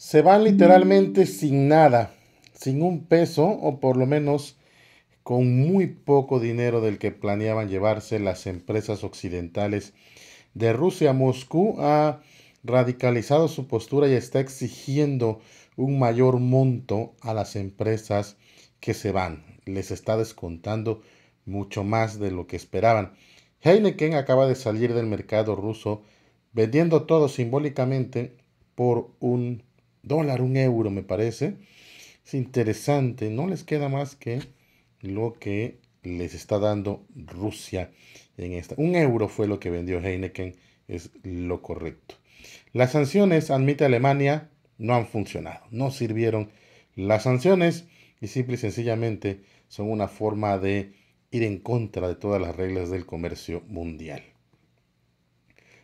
se van literalmente sin nada, sin un peso o por lo menos con muy poco dinero del que planeaban llevarse las empresas occidentales de Rusia. Moscú ha radicalizado su postura y está exigiendo un mayor monto a las empresas que se van. Les está descontando mucho más de lo que esperaban. Heineken acaba de salir del mercado ruso vendiendo todo simbólicamente por un dólar, un euro me parece. Es interesante, no les queda más que lo que les está dando Rusia en esta. Un euro fue lo que vendió Heineken, es lo correcto. Las sanciones, admite Alemania, no han funcionado, no sirvieron las sanciones y simple y sencillamente son una forma de ir en contra de todas las reglas del comercio mundial.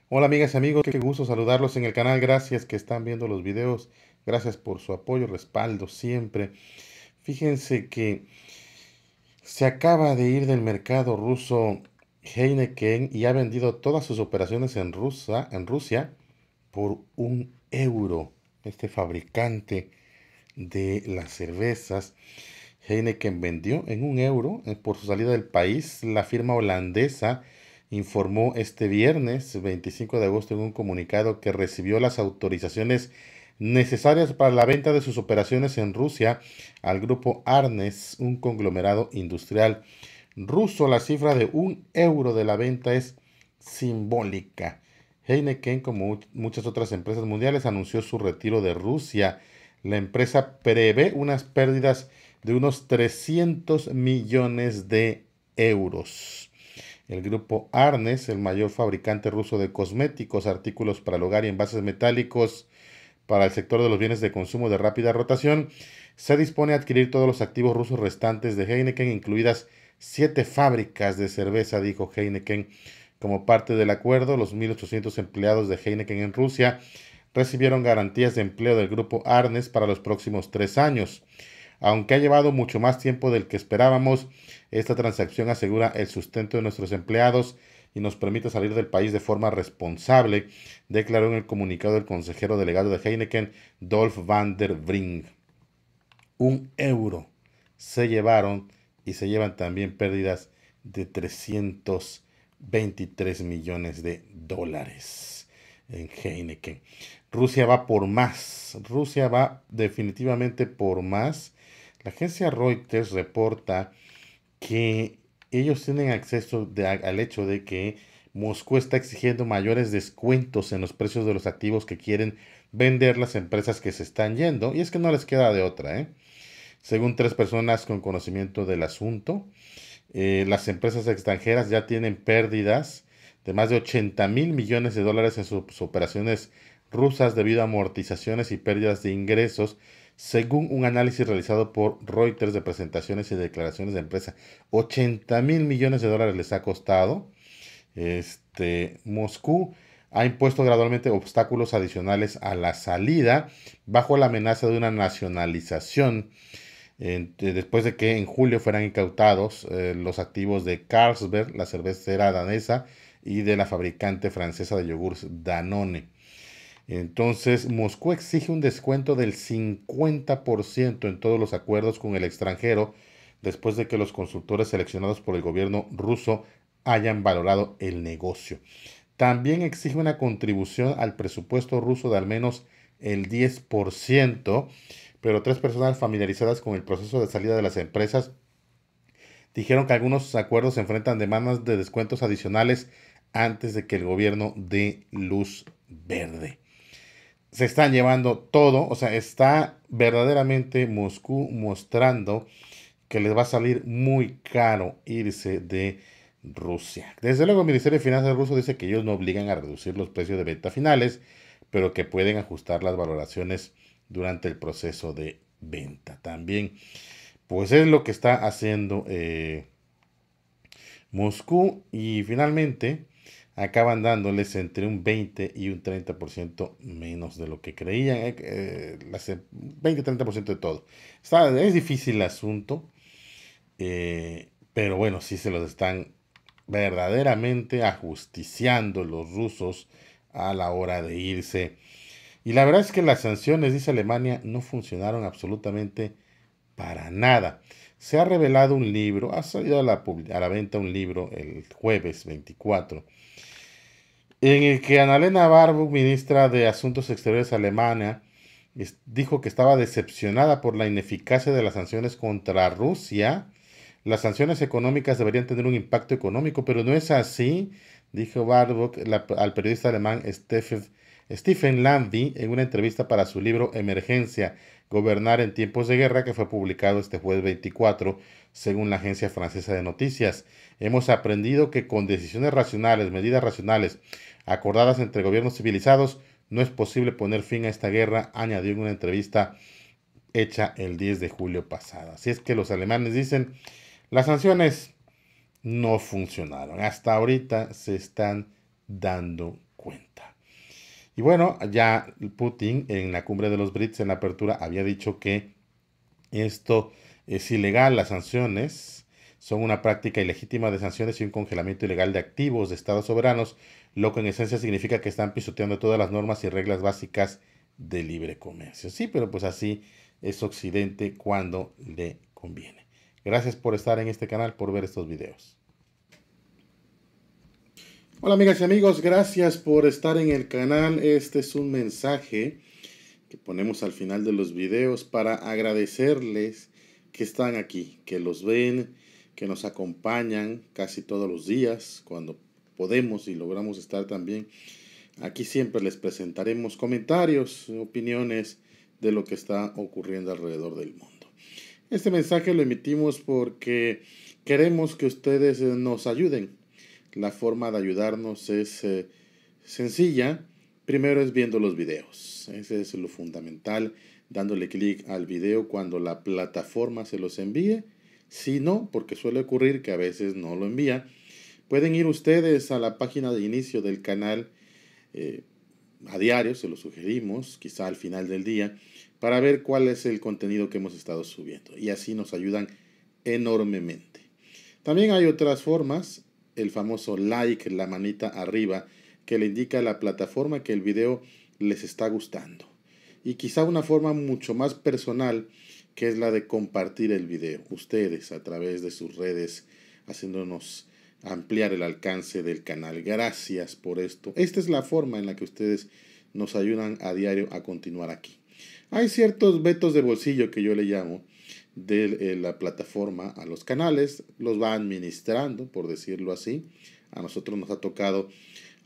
Hola amigas y amigos, qué gusto saludarlos en el canal, gracias que están viendo los videos Gracias por su apoyo, respaldo siempre. Fíjense que se acaba de ir del mercado ruso Heineken y ha vendido todas sus operaciones en, en Rusia por un euro. Este fabricante de las cervezas. Heineken vendió en un euro eh, por su salida del país. La firma holandesa informó este viernes 25 de agosto en un comunicado que recibió las autorizaciones necesarias para la venta de sus operaciones en Rusia al grupo Arnes, un conglomerado industrial ruso. La cifra de un euro de la venta es simbólica. Heineken, como muchas otras empresas mundiales, anunció su retiro de Rusia. La empresa prevé unas pérdidas de unos 300 millones de euros. El grupo Arnes, el mayor fabricante ruso de cosméticos, artículos para el hogar y envases metálicos, para el sector de los bienes de consumo de rápida rotación, se dispone a adquirir todos los activos rusos restantes de Heineken, incluidas siete fábricas de cerveza, dijo Heineken. Como parte del acuerdo, los 1.800 empleados de Heineken en Rusia recibieron garantías de empleo del grupo Arnes para los próximos tres años. Aunque ha llevado mucho más tiempo del que esperábamos, esta transacción asegura el sustento de nuestros empleados y nos permite salir del país de forma responsable, declaró en el comunicado el consejero delegado de Heineken, Dolph van der Brink. Un euro se llevaron y se llevan también pérdidas de 323 millones de dólares en Heineken. Rusia va por más. Rusia va definitivamente por más. La agencia Reuters reporta que ellos tienen acceso al hecho de que Moscú está exigiendo mayores descuentos en los precios de los activos que quieren vender las empresas que se están yendo, y es que no les queda de otra. ¿eh? Según tres personas con conocimiento del asunto, eh, las empresas extranjeras ya tienen pérdidas de más de 80 mil millones de dólares en sus operaciones rusas debido a amortizaciones y pérdidas de ingresos según un análisis realizado por Reuters de presentaciones y declaraciones de empresa, 80 mil millones de dólares les ha costado. Este, Moscú ha impuesto gradualmente obstáculos adicionales a la salida bajo la amenaza de una nacionalización eh, después de que en julio fueran incautados eh, los activos de Carlsberg, la cervecera danesa, y de la fabricante francesa de yogur Danone. Entonces, Moscú exige un descuento del 50% en todos los acuerdos con el extranjero después de que los consultores seleccionados por el gobierno ruso hayan valorado el negocio. También exige una contribución al presupuesto ruso de al menos el 10%, pero tres personas familiarizadas con el proceso de salida de las empresas dijeron que algunos acuerdos enfrentan demandas de descuentos adicionales antes de que el gobierno dé luz verde se están llevando todo, o sea, está verdaderamente Moscú mostrando que les va a salir muy caro irse de Rusia. Desde luego el Ministerio de Finanzas ruso dice que ellos no obligan a reducir los precios de venta finales, pero que pueden ajustar las valoraciones durante el proceso de venta. También, pues es lo que está haciendo eh, Moscú y finalmente acaban dándoles entre un 20 y un 30% menos de lo que creían, 20-30% eh, eh, eh, de todo. Está, es difícil el asunto, pero bueno, sí se los están verdaderamente ajusticiando los rusos a la hora de irse. Y la verdad es que las sanciones, dice Alemania, no funcionaron absolutamente para nada se ha revelado un libro, ha salido a la, venta un libro el jueves 24, en el que Annalena Baerbock, ministra de Asuntos Exteriores alemana, dijo que estaba decepcionada por la ineficacia de las sanciones contra Rusia. Las sanciones económicas deberían tener un impacto económico, pero no es así, dijo Baerbock al periodista alemán Stephen, Stephen Landy en una entrevista para su libro Emergencia, Gobernar en tiempos de guerra, que fue publicado este jueves 24, según la agencia francesa de noticias. Hemos aprendido que con decisiones racionales, medidas racionales, acordadas entre gobiernos civilizados, no es posible poner fin a esta guerra, añadió en una entrevista hecha el 10 de julio pasado. Así es que los alemanes dicen, las sanciones no funcionaron. Hasta ahorita se están dando y bueno, ya Putin en la cumbre de los Brits, en la apertura había dicho que esto es ilegal, las sanciones son una práctica ilegítima de sanciones y un congelamiento ilegal de activos de estados soberanos, lo que en esencia significa que están pisoteando todas las normas y reglas básicas de libre comercio. Sí, pero pues así es Occidente cuando le conviene. Gracias por estar en este canal, por ver estos videos. Hola amigas y amigos, gracias por estar en el canal. Este es un mensaje que ponemos al final de los videos para agradecerles que están aquí, que los ven, que nos acompañan casi todos los días cuando podemos y logramos estar también. Aquí siempre les presentaremos comentarios, opiniones de lo que está ocurriendo alrededor del mundo. Este mensaje lo emitimos porque queremos que ustedes nos ayuden la forma de ayudarnos es eh, sencilla. Primero es viendo los videos. Ese es lo fundamental, dándole clic al video cuando la plataforma se los envíe. Si no, porque suele ocurrir que a veces no lo envía, pueden ir ustedes a la página de inicio del canal eh, a diario, se lo sugerimos, quizá al final del día, para ver cuál es el contenido que hemos estado subiendo. Y así nos ayudan enormemente. También hay otras formas el famoso like, la manita arriba, que le indica a la plataforma que el video les está gustando. Y quizá una forma mucho más personal que es la de compartir el video, ustedes a través de sus redes, haciéndonos ampliar el alcance del canal. Gracias por esto. Esta es la forma en la que ustedes nos ayudan a diario a continuar aquí. Hay ciertos vetos de bolsillo que yo le llamo, de eh, la plataforma a los canales, los va administrando, por decirlo así. A nosotros nos ha tocado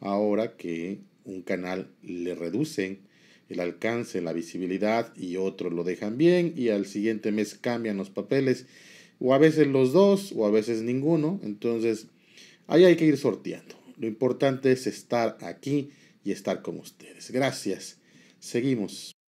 ahora que un canal le reducen el alcance, la visibilidad y otro lo dejan bien y al siguiente mes cambian los papeles o a veces los dos o a veces ninguno. Entonces ahí hay que ir sorteando. Lo importante es estar aquí y estar con ustedes. Gracias. Seguimos.